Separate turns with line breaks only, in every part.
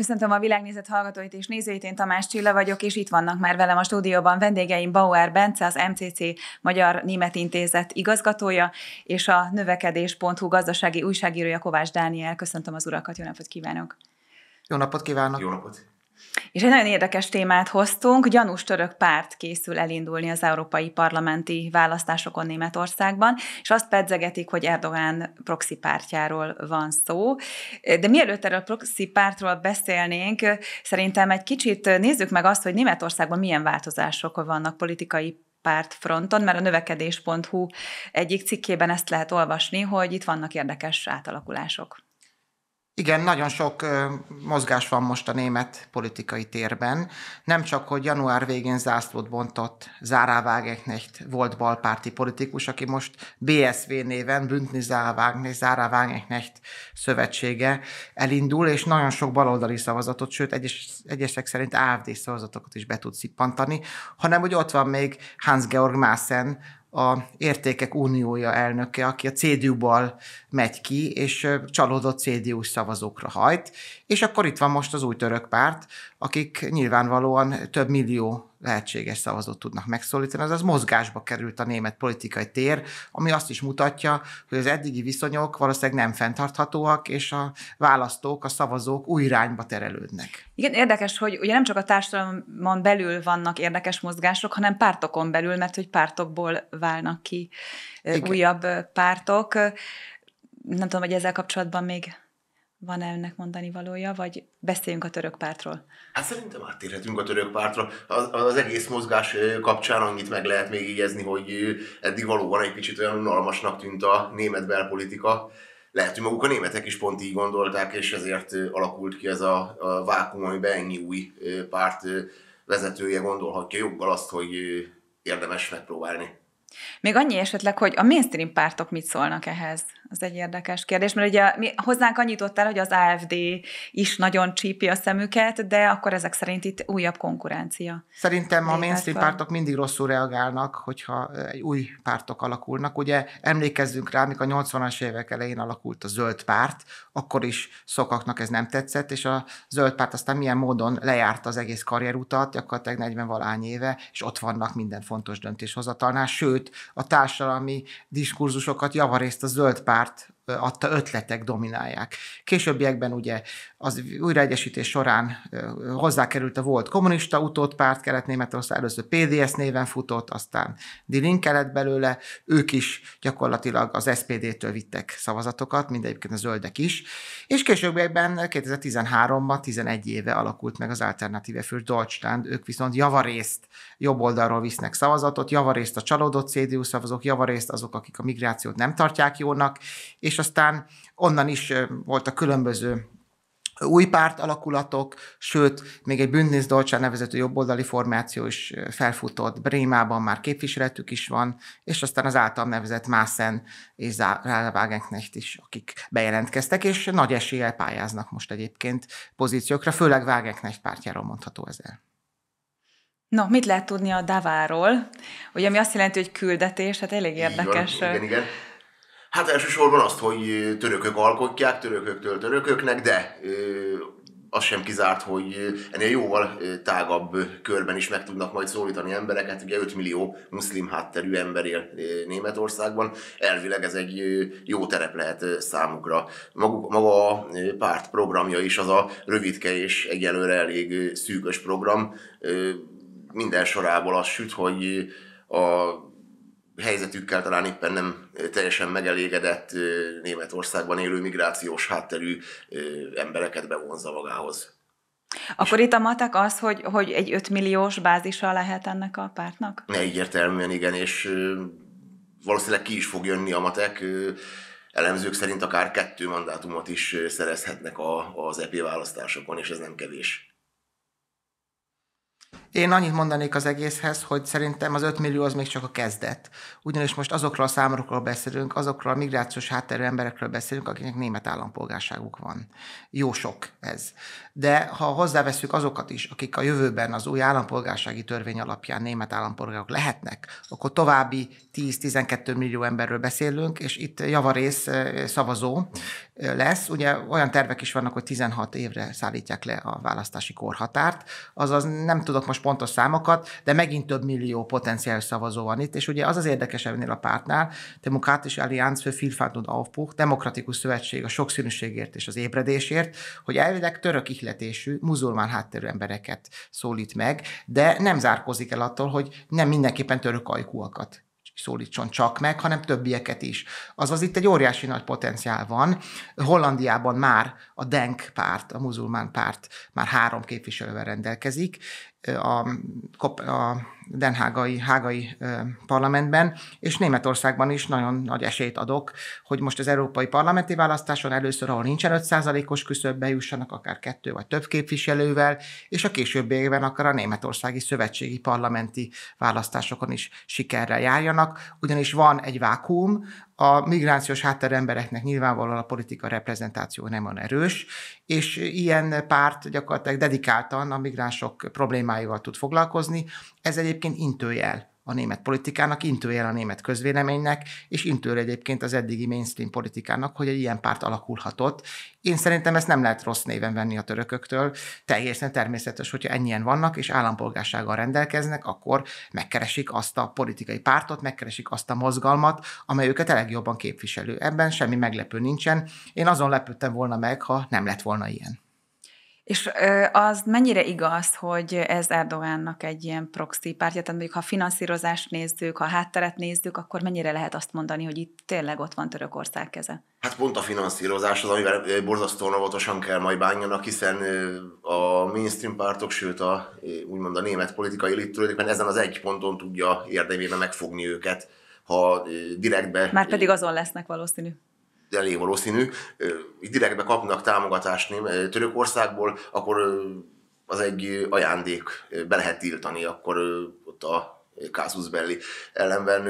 Köszöntöm a világnézet hallgatóit és nézőit, én Tamás Csilla vagyok, és itt vannak már velem a stúdióban vendégeim Bauer Bence, az MCC Magyar Német Intézet igazgatója, és a növekedés.hu gazdasági újságírója Kovács Dániel. Köszöntöm az urakat, jó napot kívánok!
Jó napot kívánok! Jó napot!
És egy nagyon érdekes témát hoztunk, gyanús török párt készül elindulni az európai parlamenti választásokon Németországban, és azt pedzegetik, hogy Erdogán proxy pártjáról van szó. De mielőtt erről a proxy pártról beszélnénk, szerintem egy kicsit nézzük meg azt, hogy Németországban milyen változások vannak politikai párt fronton, mert a növekedés.hu egyik cikkében ezt lehet olvasni, hogy itt vannak érdekes átalakulások.
Igen, nagyon sok mozgás van most a német politikai térben. Nem csak, hogy január végén zászlót bontott Zárá Wagenknecht volt balpárti politikus, aki most BSV néven, Bündni Zárá Wagenknecht szövetsége elindul, és nagyon sok baloldali szavazatot, sőt egyes, egyesek szerint AFD szavazatokat is be tud szippantani, hanem hogy ott van még Hans-Georg Maassen, a Értékek Uniója elnöke, aki a CDU-ból megy ki, és csalódott CDU szavazókra hajt, és akkor itt van most az új török párt, akik nyilvánvalóan több millió lehetséges szavazót tudnak megszólítani, azaz mozgásba került a német politikai tér, ami azt is mutatja, hogy az eddigi viszonyok valószínűleg nem fenntarthatóak, és a választók, a szavazók új irányba terelődnek.
Igen, érdekes, hogy ugye nem csak a társadalomon belül vannak érdekes mozgások, hanem pártokon belül, mert hogy pártokból válnak ki
Igen. újabb
pártok. Nem tudom, hogy ezzel kapcsolatban még van-e ennek mondani valója, vagy beszéljünk a török pártról?
Hát szerintem áttérhetünk a török pártról. Az, az egész mozgás kapcsán annyit meg lehet még jegyezni, hogy eddig valóban egy kicsit olyan unalmasnak tűnt a német belpolitika. Lehet, hogy maguk a németek is pont így gondolták, és ezért alakult ki ez a, a vákum, amiben ennyi új párt vezetője gondolhatja joggal azt, hogy érdemes megpróbálni
még annyi esetleg, hogy a mainstream pártok mit szólnak ehhez? Az egy érdekes kérdés, mert ugye mi hozzánk annyit ott el, hogy az AFD is nagyon csípi a szemüket, de akkor ezek szerint itt újabb konkurencia.
Szerintem a mainstream van. pártok mindig rosszul reagálnak, hogyha új pártok alakulnak. Ugye emlékezzünk rá, amikor a 80-as évek elején alakult a zöld párt, akkor is szokaknak ez nem tetszett, és a zöld párt aztán milyen módon lejárt az egész karrierutat, gyakorlatilag 40 valány éve, és ott vannak minden fontos döntéshozatalnál, sőt, sőt a társadalmi diskurzusokat javarészt a zöld párt adta ötletek dominálják. Későbbiekben ugye az újraegyesítés során hozzákerült a volt kommunista párt Kelet-Németország először PDS néven futott, aztán Dilin kelet belőle, ők is gyakorlatilag az SPD-től vittek szavazatokat, mindegyiként a zöldek is, és későbbiekben 2013-ban, 11 éve alakult meg az alternatíve fős Deutschland, ők viszont javarészt jobb oldalról visznek szavazatot, javarészt a csalódott CDU szavazók, javarészt azok, akik a migrációt nem tartják jónak, és és aztán onnan is voltak különböző új párt alakulatok, sőt, még egy Bündnis Dolcsán nevezető jobboldali formáció is felfutott Brémában, már képviseletük is van, és aztán az általam nevezett Mászen és Rálevágenknecht is, akik bejelentkeztek, és nagy eséllyel pályáznak most egyébként pozíciókra, főleg Wagenknecht pártjáról mondható ez el.
No, mit lehet tudni a Daváról? Ugye, ami azt jelenti, hogy küldetés, hát elég érdekes. igen, igen.
Hát elsősorban azt, hogy törökök alkotják, törököktől törököknek, de az sem kizárt, hogy ennél jóval tágabb körben is meg tudnak majd szólítani embereket. Ugye 5 millió muszlim hátterű ember él Németországban. Elvileg ez egy jó terep lehet számukra. maga a párt programja is az a rövidke és egyelőre elég szűkös program. Minden sorából az süt, hogy a helyzetükkel talán éppen nem teljesen megelégedett Németországban élő migrációs hátterű embereket bevonza magához.
Akkor itt a matek az, hogy, hogy egy 5 milliós bázisa lehet ennek a pártnak?
Egyértelműen igen, és valószínűleg ki is fog jönni a matek. Elemzők szerint akár kettő mandátumot is szerezhetnek a, az EP választásokon, és ez nem kevés.
Én annyit mondanék az egészhez, hogy szerintem az 5 millió az még csak a kezdet. Ugyanis most azokról a számokról beszélünk, azokról a migrációs hátterű emberekről beszélünk, akiknek német állampolgárságuk van. Jó sok ez. De ha hozzáveszünk azokat is, akik a jövőben az új állampolgársági törvény alapján német állampolgárok lehetnek, akkor további 10-12 millió emberről beszélünk, és itt javarész szavazó lesz. Ugye olyan tervek is vannak, hogy 16 évre szállítják le a választási korhatárt, azaz nem tudok adok most pontos számokat, de megint több millió potenciális szavazó van itt, és ugye az az érdekes ennél a pártnál, demokratikus Allianz für Vielfalt und Aufbruch, Demokratikus Szövetség a sokszínűségért és az ébredésért, hogy elvileg török ihletésű, muzulmán hátterű embereket szólít meg, de nem zárkozik el attól, hogy nem mindenképpen török ajkúakat szólítson csak meg, hanem többieket is. Azaz itt egy óriási nagy potenciál van. Hollandiában már a DENK párt, a muzulmán párt már három képviselővel rendelkezik a, a Denhágai hágai parlamentben, és Németországban is nagyon nagy esélyt adok, hogy most az európai parlamenti választáson először, ahol nincsen 5%-os küszöbbe bejussanak akár kettő vagy több képviselővel, és a későbbi évben akár a németországi szövetségi parlamenti választásokon is sikerrel járjanak, ugyanis van egy vákuum, a migrációs hátter embereknek nyilvánvalóan a politika reprezentáció nem van erős, és ilyen párt gyakorlatilag dedikáltan a migránsok problémáival tud foglalkozni. Ez egyébként intőjel a német politikának, intőjel a német közvéleménynek, és intőjel egyébként az eddigi mainstream politikának, hogy egy ilyen párt alakulhatott. Én szerintem ezt nem lehet rossz néven venni a törököktől, teljesen természetes, hogyha ennyien vannak, és állampolgársággal rendelkeznek, akkor megkeresik azt a politikai pártot, megkeresik azt a mozgalmat, amely őket a legjobban képviselő. Ebben semmi meglepő nincsen. Én azon lepődtem volna meg, ha nem lett volna ilyen. És
az mennyire igaz, hogy ez Erdogánnak egy ilyen proxy pártja, tehát mondjuk ha finanszírozást nézzük, ha hátteret nézzük, akkor mennyire lehet azt mondani, hogy itt tényleg ott van Törökország
keze? Hát pont a finanszírozás az, amivel borzasztóan óvatosan kell majd bánjanak, hiszen a mainstream pártok, sőt a úgymond a német politikai elit tulajdonképpen ezen az egy ponton tudja érdemében megfogni őket, ha direktbe... Már pedig
azon lesznek valószínű
elég valószínű, direktbe kapnak támogatást Törökországból, akkor az egy ajándék be lehet tiltani, akkor ott a Casus Belli ellenben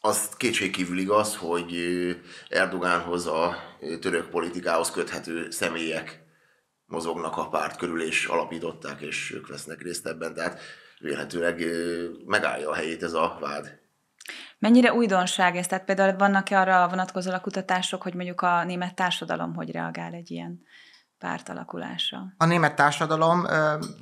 az kétségkívül igaz, hogy Erdogánhoz a török politikához köthető személyek mozognak a párt körül, és alapították, és ők vesznek részt ebben, tehát véletőleg megállja a helyét ez a vád.
Mennyire újdonság ez? Tehát például vannak-e arra vonatkozólag kutatások, hogy mondjuk a német társadalom hogy reagál egy ilyen alakulása.
A német társadalom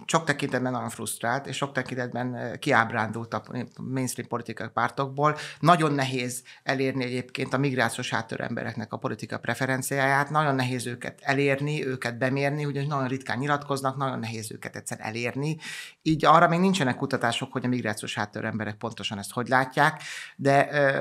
sok tekintetben nagyon frusztrált, és sok tekintetben kiábrándult a mainstream politikai pártokból. Nagyon nehéz elérni egyébként a migrációs háttör embereknek a politika preferenciáját, nagyon nehéz őket elérni, őket bemérni, ugyanis nagyon ritkán nyilatkoznak, nagyon nehéz őket egyszer elérni. Így arra még nincsenek kutatások, hogy a migrációs háttör emberek pontosan ezt hogy látják, de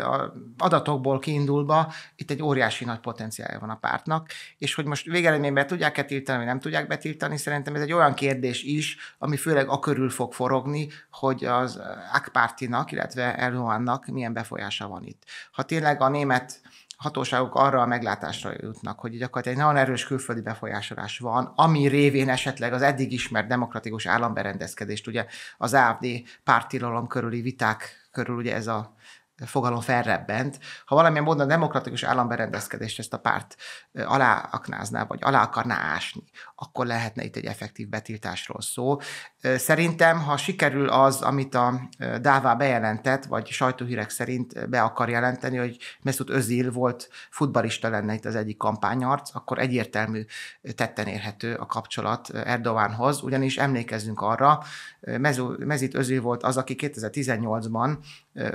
a adatokból kiindulva itt egy óriási nagy potenciálja van a pártnak, és hogy most végeredményben tudják-e betiltani, vagy nem tudják betiltani. Szerintem ez egy olyan kérdés is, ami főleg a körül fog forogni, hogy az Akpártinak, illetve Erdogannak milyen befolyása van itt. Ha tényleg a német hatóságok arra a meglátásra jutnak, hogy gyakorlatilag egy nagyon erős külföldi befolyásolás van, ami révén esetleg az eddig ismert demokratikus államberendezkedést, ugye az AFD pártilalom körüli viták körül ugye ez a fogalom felrebbent. Ha valamilyen módon a demokratikus államberendezkedést ezt a párt aláaknázná, vagy alá akarná ásni, akkor lehetne itt egy effektív betiltásról szó. Szerintem, ha sikerül az, amit a Dává bejelentett, vagy sajtóhírek szerint be akar jelenteni, hogy Mesut Özil volt futbalista lenne itt az egyik kampányarc, akkor egyértelmű tetten érhető a kapcsolat Erdogánhoz, ugyanis emlékezzünk arra, Mezit Özil volt az, aki 2018-ban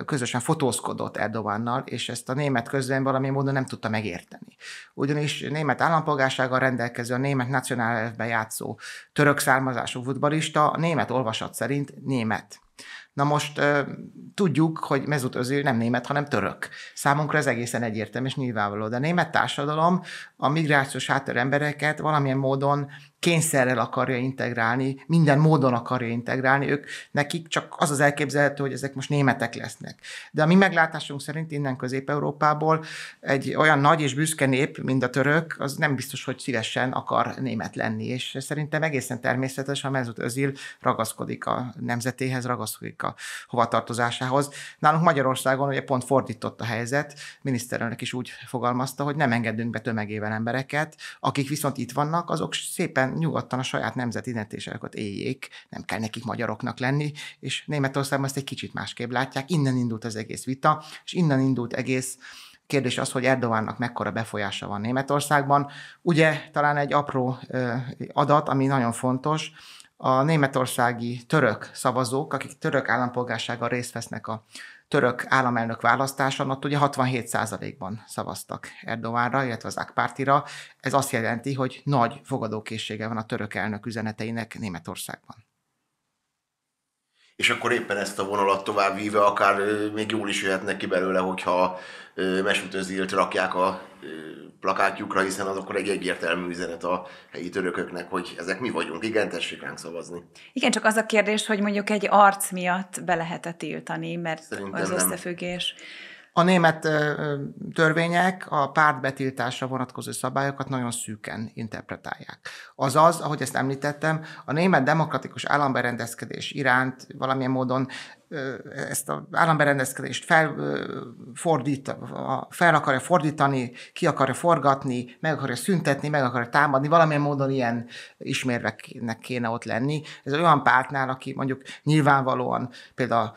közösen fotózkodott Erdogánnal, és ezt a német közben valami módon nem tudta megérteni. Ugyanis német állampolgársággal rendelkező, a német nacionális KHF-ben játszó török származású futbalista német olvasat szerint német. Na most tudjuk, hogy Mezut Özil nem német, hanem török. Számunkra ez egészen egyértelmű és nyilvánvaló, de a német társadalom a migrációs háttér embereket valamilyen módon kényszerrel akarja integrálni, minden módon akarja integrálni, ők nekik csak az az elképzelhető, hogy ezek most németek lesznek. De a mi meglátásunk szerint innen Közép-Európából egy olyan nagy és büszke nép, mint a török, az nem biztos, hogy szívesen akar német lenni, és szerintem egészen természetes, ha Mezut Özil ragaszkodik a nemzetéhez, ragaszkodik a hovatartozásához. Nálunk Magyarországon ugye pont fordított a helyzet, miniszterelnök is úgy fogalmazta, hogy nem engedünk be tömegével embereket, akik viszont itt vannak, azok szépen nyugodtan a saját nemzeti identitásokat éljék, nem kell nekik magyaroknak lenni, és Németországban ezt egy kicsit másképp látják. Innen indult az egész vita, és innen indult egész kérdés az, hogy Erdogánnak mekkora befolyása van Németországban. Ugye talán egy apró adat, ami nagyon fontos, a németországi török szavazók, akik török állampolgársággal részt vesznek a török államelnök választáson ott ugye 67%-ban szavaztak Erdogánra, illetve az Akpártira. Ez azt jelenti, hogy nagy fogadókészsége van a török elnök üzeneteinek Németországban
és akkor éppen ezt a vonalat tovább víve akár még jól is jöhet neki belőle, hogyha mesutőzilt rakják a plakátjukra, hiszen az akkor egy egyértelmű üzenet a helyi törököknek, hogy ezek mi vagyunk, igen, tessék ránk szavazni.
Igen, csak az a kérdés, hogy mondjuk egy arc miatt be lehet tiltani, mert Szerintem az összefüggés... Nem
a német törvények a párt betiltásra vonatkozó szabályokat nagyon szűken interpretálják. Azaz, ahogy ezt említettem, a német demokratikus államberendezkedés iránt valamilyen módon ezt az államberendezkedést fel, fordít, fel akarja fordítani, ki akarja forgatni, meg akarja szüntetni, meg akarja támadni, valamilyen módon ilyen ismérveknek kéne ott lenni. Ez olyan pártnál, aki mondjuk nyilvánvalóan például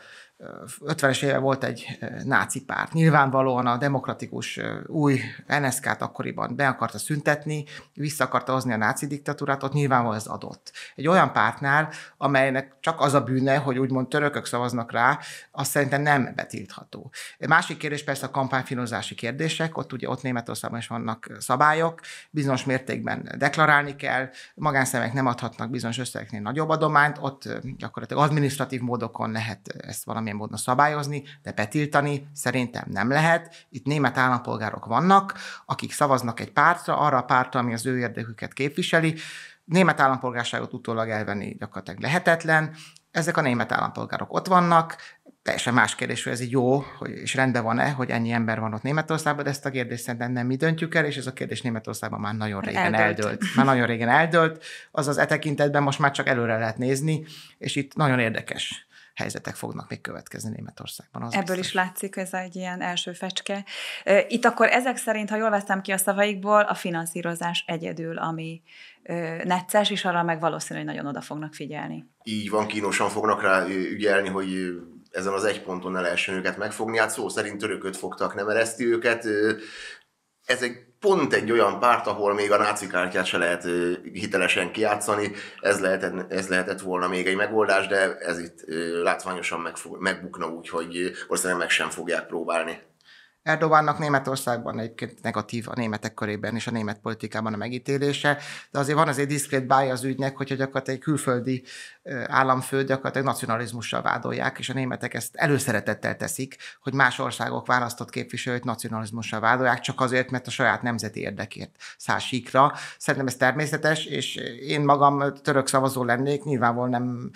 50-es éve volt egy náci párt. Nyilvánvalóan a demokratikus új NSZK-t akkoriban be akarta szüntetni, vissza akarta hozni a náci diktatúrát, ott nyilvánvalóan ez adott. Egy olyan pártnál, amelynek csak az a bűne, hogy úgymond törökök szavaznak rá, azt szerintem nem betiltható. Másik kérdés persze a kampányfinozási kérdések, ott ugye ott Németországban is vannak szabályok, bizonyos mértékben deklarálni kell, magánszemek nem adhatnak bizonyos összegeknél nagyobb adományt, ott gyakorlatilag administratív módokon lehet ezt valami valamilyen módon szabályozni, de betiltani szerintem nem lehet. Itt német állampolgárok vannak, akik szavaznak egy pártra, arra a pártra, ami az ő érdeküket képviseli. Német állampolgárságot utólag elvenni gyakorlatilag lehetetlen. Ezek a német állampolgárok ott vannak, teljesen más kérdés, hogy ez így jó, hogy, és rendben van-e, hogy ennyi ember van ott Németországban, de ezt a kérdést szerintem nem mi döntjük el, és ez a kérdés Németországban már nagyon régen eldölt. eldölt. Már nagyon régen eldölt, azaz e tekintetben most már csak előre lehet nézni, és itt nagyon érdekes helyzetek fognak még következni Németországban. Az Ebből biztos.
is látszik ez egy ilyen első fecske. Itt akkor ezek szerint, ha jól veszem ki a szavaikból, a finanszírozás egyedül, ami necces, és arra meg valószínű, hogy nagyon oda fognak figyelni.
Így van, kínosan fognak rá ügyelni, hogy ezen az egy ponton ne lehessen őket megfogni. Hát szó szerint törököt fogtak, nem ereszti őket. Ez egy pont egy olyan párt, ahol még a náci kártyát se lehet hitelesen kiátszani, ez lehetett, ez lehetett volna még egy megoldás, de ez itt látványosan megfog, megbukna úgy, hogy valószínűleg meg sem fogják próbálni.
Erdogannak Németországban egyébként negatív a németek körében és a német politikában a megítélése, de azért van azért diszkrét báj az ügynek, hogy gyakorlatilag egy külföldi államfő gyakorlatilag nacionalizmussal vádolják, és a németek ezt előszeretettel teszik, hogy más országok választott képviselőt nacionalizmussal vádolják, csak azért, mert a saját nemzeti érdekért szásikra. Szerintem ez természetes, és én magam török szavazó lennék, nyilvánvalóan nem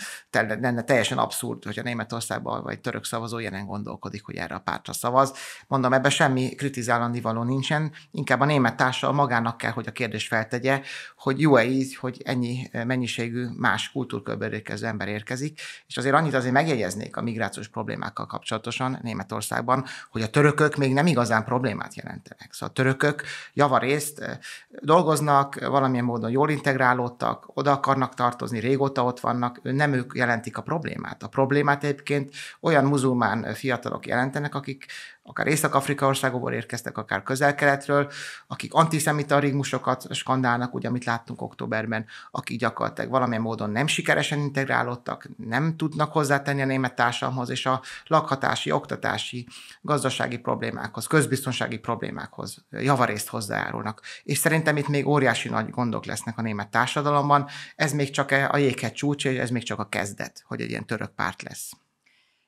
lenne teljesen abszurd, hogy a Németországban vagy török szavazó jelen gondolkodik, hogy erre a pártra szavaz. Mondom, ebben semmi kritizálandi való nincsen, inkább a német társa magának kell, hogy a kérdést feltegye, hogy jó-e így, hogy ennyi eh, mennyiségű más kultúrkörből érkező ember érkezik, és azért annyit azért megjegyeznék a migrációs problémákkal kapcsolatosan Németországban, hogy a törökök még nem igazán problémát jelentenek. Szóval a törökök javarészt eh, dolgoznak, valamilyen módon jól integrálódtak, oda akarnak tartozni, régóta ott vannak, nem ők jelentik a problémát. A problémát egyébként olyan muzulmán fiatalok jelentenek, akik akár Észak-Afrika országokból érkeztek, akár közel-keletről, akik antiszemita rigmusokat skandálnak, ugye, amit láttunk októberben, akik gyakorlatilag valamilyen módon nem sikeresen integrálódtak, nem tudnak hozzátenni a német társadalomhoz, és a lakhatási, oktatási, gazdasági problémákhoz, közbiztonsági problémákhoz javarészt hozzájárulnak. És szerintem itt még óriási nagy gondok lesznek a német társadalomban. Ez még csak a jéghegy csúcs, és ez még csak a kezdet, hogy egy ilyen török párt lesz.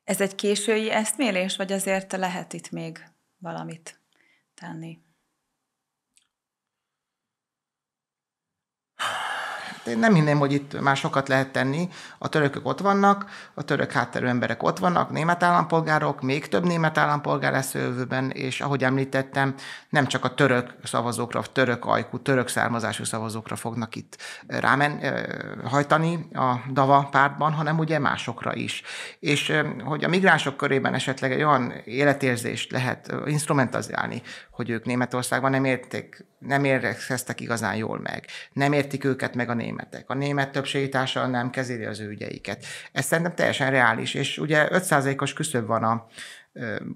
Ez egy késői eszmélés, vagy azért lehet itt még valamit tenni?
Hát én
nem hinném, hogy itt már sokat lehet tenni. A törökök ott vannak, a török hátterű emberek ott vannak, német állampolgárok, még több német állampolgár lesz jövőben, és ahogy említettem, nem csak a török szavazókra, a török ajkú, török származású szavazókra fognak itt eh, rámen eh, hajtani a DAVA pártban, hanem ugye másokra is. És eh, hogy a migránsok körében esetleg egy olyan életérzést lehet instrumentalizálni, hogy ők Németországban nem érték, nem érkeztek igazán jól meg. Nem értik őket meg a németek. A német többségítással nem kezeli az ő ügyeiket. Ez szerintem teljesen reális, és ugye 5%-os küszöb van a,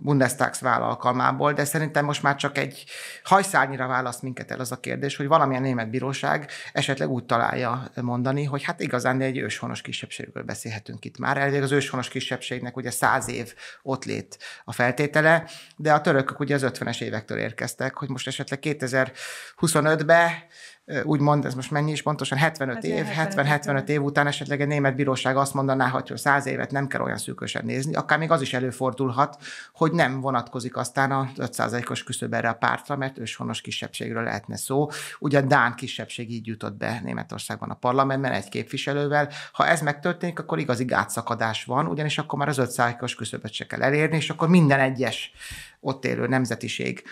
Bundestags vállalkalmából, de szerintem most már csak egy hajszárnyira választ minket el az a kérdés, hogy valamilyen német bíróság esetleg úgy találja mondani, hogy hát igazán egy őshonos kisebbségről beszélhetünk itt már. Elvileg az őshonos kisebbségnek ugye száz év ott lét a feltétele, de a törökök ugye az 50-es évektől érkeztek, hogy most esetleg 2025-be úgymond, ez most mennyi is pontosan, 75 év, 70-75 év után esetleg egy német bíróság azt mondaná, hogy 100 évet nem kell olyan szűkösen nézni, akár még az is előfordulhat, hogy nem vonatkozik aztán a 500 os küszöb erre a pártra, mert őshonos kisebbségről lehetne szó. Ugye a Dán kisebbség így jutott be Németországban a parlamentben egy képviselővel. Ha ez megtörténik, akkor igazi gátszakadás van, ugyanis akkor már az 500 os küszöbet se kell elérni, és akkor minden egyes ott élő nemzetiség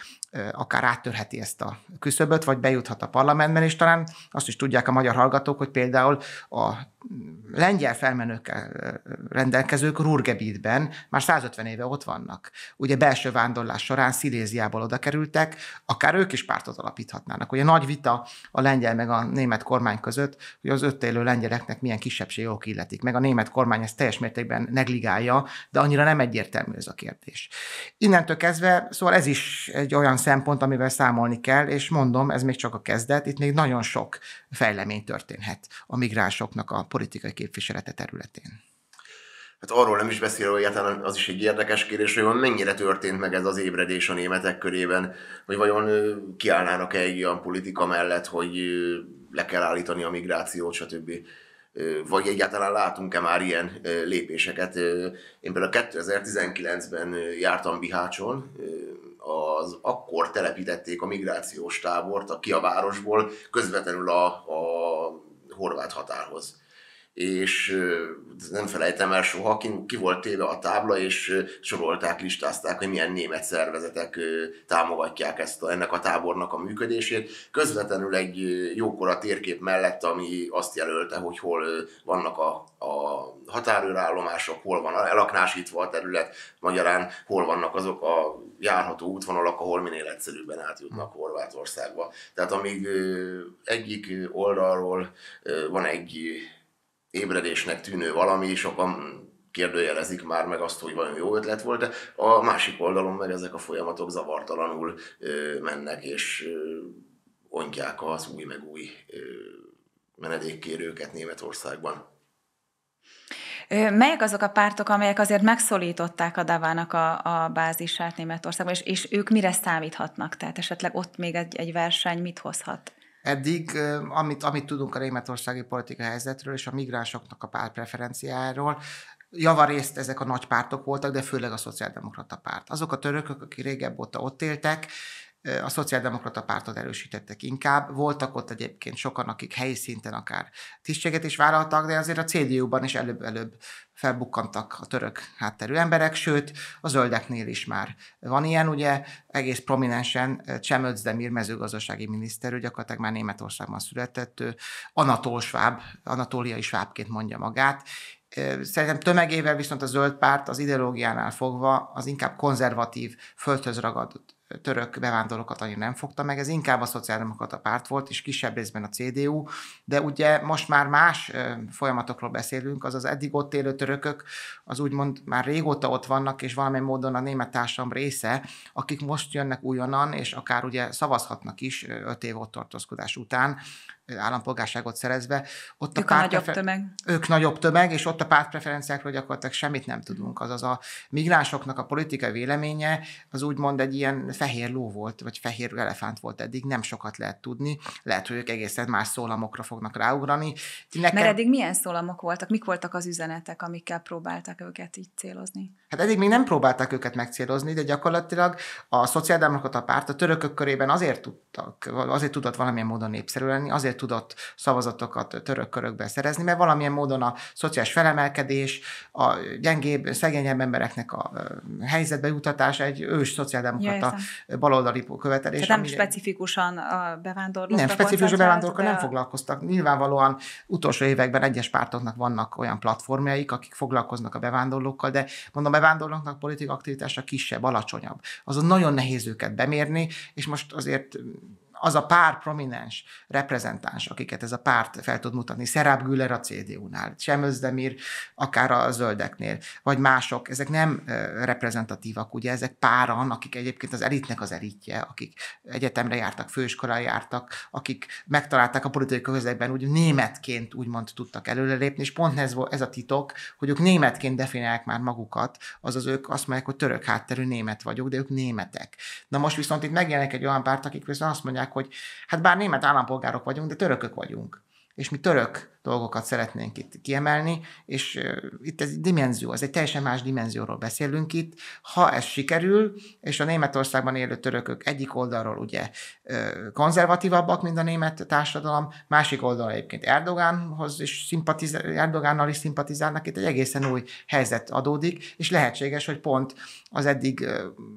akár áttörheti ezt a küszöböt, vagy bejuthat a parlamentben, és talán azt is tudják a magyar hallgatók, hogy például a lengyel felmenőkkel rendelkezők Rurgebitben már 150 éve ott vannak. Ugye belső vándorlás során Sziléziából oda kerültek, akár ők is pártot alapíthatnának. Ugye nagy vita a lengyel meg a német kormány között, hogy az ott élő lengyeleknek milyen kisebbségjogok illetik. Meg a német kormány ezt teljes mértékben negligálja, de annyira nem egyértelmű ez a kérdés. Innentől kezdve, szóval ez is egy olyan szempont, amivel számolni kell, és mondom, ez még csak a kezdet, itt még nagyon sok fejlemény történhet a migránsoknak a politikai képviselete területén.
Hát arról nem is beszélve, hogy az is egy érdekes kérdés, hogy mennyire történt meg ez az ébredés a németek körében, hogy vajon kiállnának-e egy olyan politika mellett, hogy le kell állítani a migrációt, stb vagy egyáltalán látunk-e már ilyen lépéseket. Én például 2019-ben jártam Bihácson, az akkor telepítették a migrációs tábort a városból közvetlenül a, a horvát határhoz és nem felejtem el soha, ki, ki volt téve a tábla, és sorolták, listázták, hogy milyen német szervezetek támogatják ezt a, ennek a tábornak a működését. Közvetlenül egy jókora térkép mellett, ami azt jelölte, hogy hol vannak a, a határőrállomások, hol van elaknásítva a terület, magyarán hol vannak azok a járható útvonalak, ahol minél egyszerűbben átjutnak Horvátországba. Tehát amíg egyik oldalról van egy ébredésnek tűnő valami, sokan kérdőjelezik már meg azt, hogy vajon jó ötlet volt-e. A másik oldalon meg ezek a folyamatok zavartalanul ö, mennek, és ö, ontják az új meg új ö, menedékkérőket Németországban.
Melyek azok a pártok, amelyek azért megszólították a Davának a, a bázisát Németországban, és, és ők mire számíthatnak? Tehát esetleg ott még egy, egy verseny mit hozhat?
Eddig, amit, amit tudunk a németországi politikai helyzetről és a migránsoknak a pártpreferenciáról, javarészt ezek a nagy pártok voltak, de főleg a szociáldemokrata párt. Azok a törökök, akik régebb óta ott éltek, a szociáldemokrata pártot erősítettek inkább. Voltak ott egyébként sokan, akik helyi szinten akár tisztséget is vállaltak, de azért a CDU-ban is előbb-előbb felbukkantak a török hátterű emberek, sőt, a zöldeknél is már van ilyen, ugye egész prominensen Csem Demir mezőgazdasági miniszter, ő gyakorlatilag már Németországban született, ő Anatol Schwab, anatóliai svábként mondja magát, Szerintem tömegével viszont a zöld párt az ideológiánál fogva az inkább konzervatív, földhöz ragadott török bevándorlókat annyira nem fogta meg, ez inkább a szociáldemokrata párt volt, és kisebb részben a CDU, de ugye most már más folyamatokról beszélünk, azaz eddig ott élő törökök, az úgymond már régóta ott vannak, és valamilyen módon a német társadalom része, akik most jönnek újonnan, és akár ugye szavazhatnak is öt év ott tartózkodás után állampolgárságot szerezve. Ott ők a, a nagyobb prefer- tömeg. Ők nagyobb tömeg, és ott a pártpreferenciákról gyakorlatilag semmit nem tudunk. Azaz a migránsoknak a politikai véleménye az úgymond egy ilyen fehér ló volt, vagy fehér elefánt volt eddig, nem sokat lehet tudni. Lehet, hogy ők egészen más szólamokra fognak ráugrani. Nekem... Mert eddig
milyen szólamok voltak? Mik voltak az üzenetek, amikkel próbálták őket így célozni?
Hát eddig még nem próbálták őket megcélozni, de gyakorlatilag a szociáldemokrata párt a törökök körében azért tudtak, azért tudott valamilyen módon népszerű lenni, azért azért tudott szavazatokat török körökben szerezni, mert valamilyen módon a szociális felemelkedés, a gyengébb, szegényebb embereknek a helyzetbe jutatás egy ős szociáldemokrata ja, baloldali követelés. Tehát nem ami
specifikusan a bevándorlók. Nem, specifikusan bevándorlókra de...
nem foglalkoztak. Nyilvánvalóan utolsó években egyes pártoknak vannak olyan platformjaik, akik foglalkoznak a bevándorlókkal, de mondom, bevándorlóknak politikai aktivitása kisebb, alacsonyabb. Azon nagyon nehéz őket bemérni, és most azért az a pár prominens reprezentáns, akiket ez a párt fel tud mutatni, Szeráb Güller a CDU-nál, Semözdemir akár a zöldeknél, vagy mások, ezek nem reprezentatívak, ugye, ezek páran, akik egyébként az elitnek az elitje, akik egyetemre jártak, főiskolára jártak, akik megtalálták a politikai közegben, úgy németként úgymond tudtak előrelépni, és pont ez, ez a titok, hogy ők németként definiálják már magukat, azaz ők azt mondják, hogy török hátterű német vagyok, de ők németek. Na most viszont itt megjelenik egy olyan párt, akik viszont azt mondják, hogy hát bár német állampolgárok vagyunk, de törökök vagyunk. És mi török dolgokat szeretnénk itt kiemelni, és itt ez egy dimenzió, ez egy teljesen más dimenzióról beszélünk itt. Ha ez sikerül, és a Németországban élő törökök egyik oldalról ugye konzervatívabbak, mint a német társadalom, másik oldalon egyébként Erdogánhoz is szimpatizál, Erdogánnal is szimpatizálnak, itt egy egészen új helyzet adódik, és lehetséges, hogy pont az eddig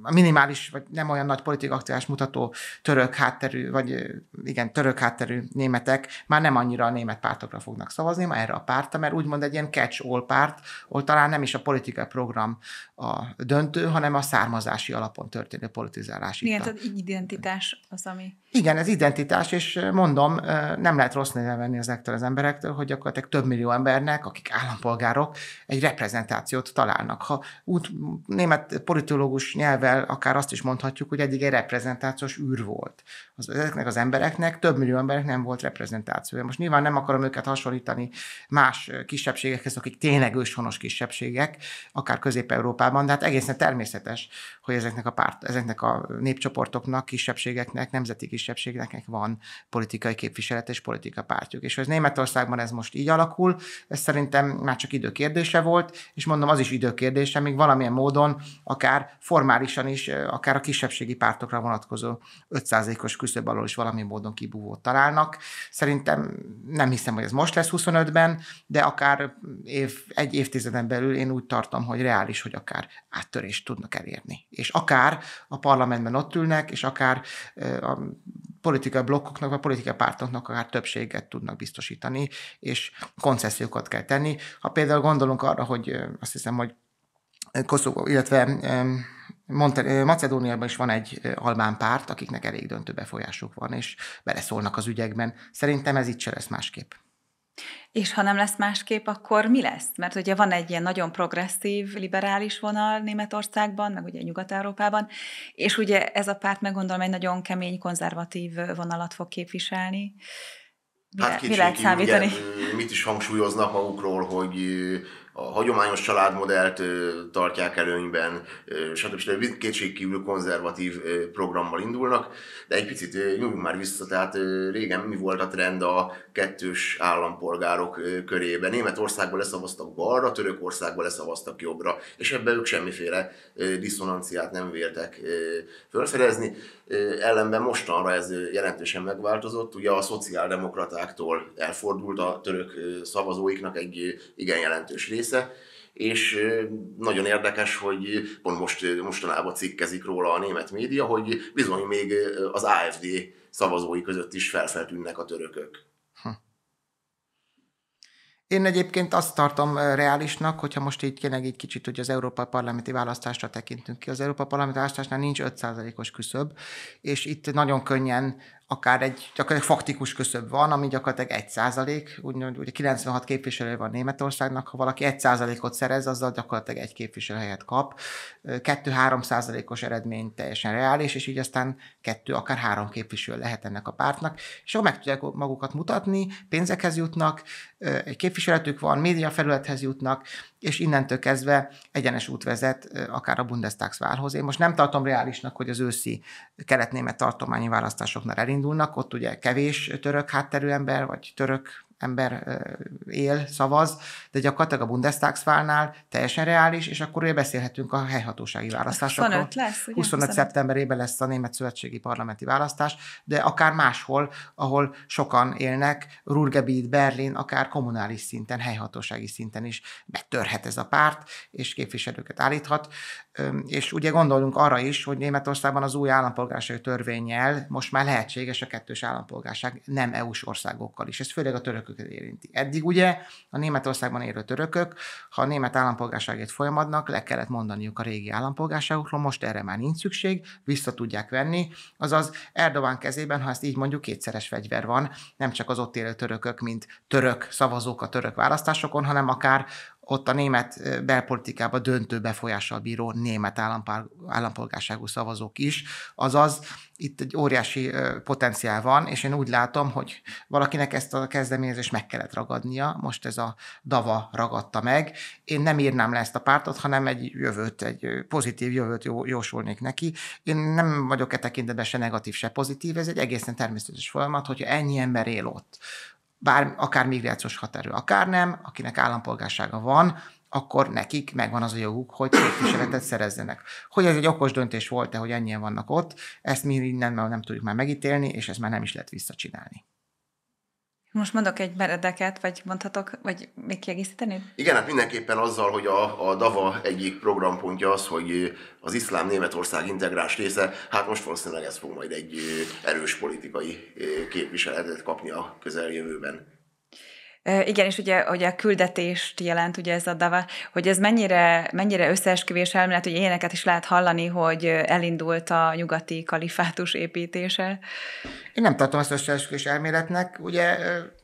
a minimális, vagy nem olyan nagy politikaktivás mutató török hátterű, vagy igen, török hátterű németek már nem annyira a német pártokra fog fognak szavazni ma erre a pártra, mert úgymond egy ilyen catch-all párt, ahol talán nem is a politikai program a döntő, hanem a származási alapon történő politizálás. Igen, hát
Így identitás az, ami
igen, ez identitás, és mondom, nem lehet rossz néven venni ezektől az emberektől, hogy gyakorlatilag több millió embernek, akik állampolgárok, egy reprezentációt találnak. Ha út, német politológus nyelvel akár azt is mondhatjuk, hogy eddig egy reprezentációs űr volt. Az, ezeknek az embereknek, több millió embernek nem volt reprezentációja. Most nyilván nem akarom őket hasonlítani más kisebbségekhez, akik tényleg őshonos kisebbségek, akár Közép-Európában, de hát egészen természetes, hogy ezeknek a párt, ezeknek a népcsoportoknak, kisebbségeknek, nemzeti kisebbségeknek kisebbségnek van politikai képviselet és politika pártjuk. És hogy Németországban ez most így alakul, ez szerintem már csak időkérdése volt, és mondom, az is időkérdése, még valamilyen módon, akár formálisan is, akár a kisebbségi pártokra vonatkozó 5%-os küszöb alól is valami módon kibúvót találnak. Szerintem nem hiszem, hogy ez most lesz 25-ben, de akár év, egy évtizeden belül én úgy tartom, hogy reális, hogy akár áttörést tudnak elérni. És akár a parlamentben ott ülnek, és akár a politikai blokkoknak, vagy politikai pártoknak akár többséget tudnak biztosítani, és koncesziókat kell tenni. Ha például gondolunk arra, hogy azt hiszem, hogy Koszovó, illetve Monte- Macedóniában is van egy albán párt, akiknek elég döntő befolyásuk van, és beleszólnak az ügyekben. Szerintem ez itt se lesz másképp.
És ha nem lesz másképp, akkor mi lesz? Mert ugye van egy ilyen nagyon progresszív, liberális vonal Németországban, meg ugye Nyugat-Európában, és ugye ez a párt meg gondolom egy nagyon kemény, konzervatív vonalat fog képviselni.
Mi, hát mi lehet számítani? Ugye, mit is hangsúlyoznak magukról, hogy a hagyományos családmodellt tartják előnyben, stb. stb. kétségkívül konzervatív programmal indulnak, de egy picit nyújjunk már vissza, tehát régen mi volt a trend a kettős állampolgárok körében. Németországban leszavaztak balra, Törökországban leszavaztak jobbra, és ebben ők semmiféle diszonanciát nem véltek felfedezni. Ellenben mostanra ez jelentősen megváltozott, ugye a szociáldemokratáktól elfordult a török szavazóiknak egy igen jelentős része, része, és nagyon érdekes, hogy pont most, mostanában cikkezik róla a német média, hogy bizony még az AFD szavazói között is felfeltűnnek a törökök. Hm.
Én egyébként azt tartom reálisnak, hogyha most így kéne egy kicsit hogy az Európai Parlamenti választásra tekintünk ki. Az Európai Parlamenti választásnál nincs 5%-os küszöb, és itt nagyon könnyen akár egy csak egy faktikus köszöbb van, ami gyakorlatilag 1 százalék, úgyhogy ugye 96 képviselő van Németországnak, ha valaki 1 százalékot szerez, azzal gyakorlatilag egy képviselőhelyet kap. 2-3 százalékos eredmény teljesen reális, és így aztán kettő, akár három képviselő lehet ennek a pártnak, és akkor meg tudják magukat mutatni, pénzekhez jutnak, egy képviseletük van, média felülethez jutnak, és innentől kezdve egyenes út vezet akár a Bundestagsválhoz. Én most nem tartom reálisnak, hogy az őszi kelet-német tartományi választásoknál elinduljon, elindulnak, ott ugye kevés török hátterű ember, vagy török ember él, szavaz, de gyakorlatilag a Bundestagsfálnál teljesen reális, és akkor beszélhetünk a helyhatósági választásokról. 25 lesz, ugye? 25, 25 szeptemberében lesz a Német Szövetségi Parlamenti Választás, de akár máshol, ahol sokan élnek, Rurgebiet, Berlin, akár kommunális szinten, helyhatósági szinten is betörhet ez a párt, és képviselőket állíthat. És ugye gondolunk arra is, hogy Németországban az új állampolgársági törvényel most már lehetséges a kettős állampolgárság nem EU-s országokkal is. Ez főleg a török törököket érinti. Eddig ugye a Németországban élő törökök, ha a német állampolgárságét folyamadnak, le kellett mondaniuk a régi állampolgárságukról, most erre már nincs szükség, vissza tudják venni, azaz Erdogan kezében, ha ezt így mondjuk, kétszeres fegyver van, nem csak az ott élő törökök, mint török szavazók a török választásokon, hanem akár ott a német belpolitikába döntő befolyással bíró német állampolgárságú szavazók is, azaz itt egy óriási potenciál van, és én úgy látom, hogy valakinek ezt a kezdeményezést meg kellett ragadnia, most ez a DAVA ragadta meg. Én nem írnám le ezt a pártot, hanem egy jövőt, egy pozitív jövőt jósolnék neki. Én nem vagyok e tekintetben se negatív, se pozitív, ez egy egészen természetes folyamat, hogyha ennyi ember él ott, bár, akár migrációs határő, akár nem, akinek állampolgársága van, akkor nekik megvan az a joguk, hogy képviseletet szerezzenek. Hogy ez egy okos döntés volt-e, hogy ennyien vannak ott, ezt mi innen nem tudjuk már
megítélni, és ezt már
nem is lehet visszacsinálni.
Most mondok egy meredeket, vagy mondhatok, vagy még kiegészíteni?
Igen, hát mindenképpen azzal, hogy a, a DAVA egyik programpontja az, hogy az iszlám Németország integrás része, hát most valószínűleg ez fog majd egy erős politikai képviseletet kapni a közeljövőben.
Igen, és ugye, ugye a küldetést jelent ugye ez a dava, hogy ez mennyire, mennyire összeesküvés elmélet, hogy éneket is lehet hallani, hogy elindult a nyugati kalifátus építése.
Én nem tartom ezt összeesküvés elméletnek, ugye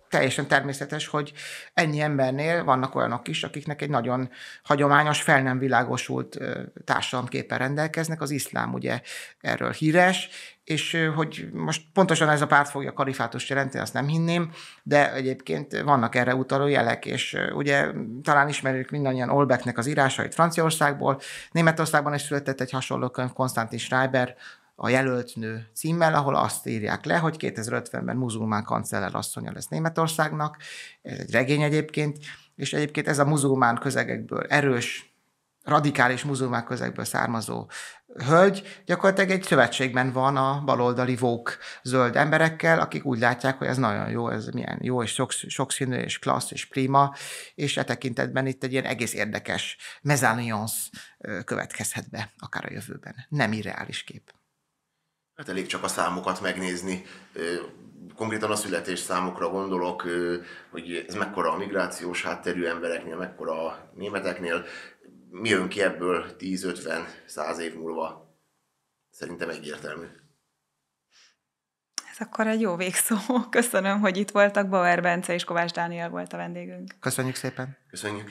teljesen természetes, hogy ennyi embernél vannak olyanok is, akiknek egy nagyon hagyományos, fel nem világosult társadalomképpen rendelkeznek. Az iszlám ugye erről híres, és hogy most pontosan ez a párt fogja kalifátust jelenteni, azt nem hinném, de egyébként vannak erre utaló jelek, és ugye talán ismerjük mindannyian Olbecknek az írásait Franciaországból, Németországban is született egy hasonló könyv, Konstantin Schreiber, a jelölt nő címmel, ahol azt írják le, hogy 2050-ben muzulmán kancellár asszonya lesz Németországnak, ez egy regény egyébként, és egyébként ez a muzulmán közegekből erős, radikális muzulmák közegből származó hölgy gyakorlatilag egy szövetségben van a baloldali vók zöld emberekkel, akik úgy látják, hogy ez nagyon jó, ez milyen jó, és sokszínű, és klassz, és prima, és e tekintetben itt egy ilyen egész érdekes mezalliansz következhet be, akár a jövőben. Nem irreális kép.
Hát elég csak a számokat megnézni. Konkrétan a születés számokra gondolok, hogy ez mekkora a migrációs hátterű embereknél, mekkora a németeknél, mi jön ki ebből 10-50-100 év múlva, szerintem egyértelmű.
Ez akkor egy jó végszó. Köszönöm, hogy itt voltak. Bauer Bence és Kovács Dániel volt a vendégünk.
Köszönjük szépen. Köszönjük.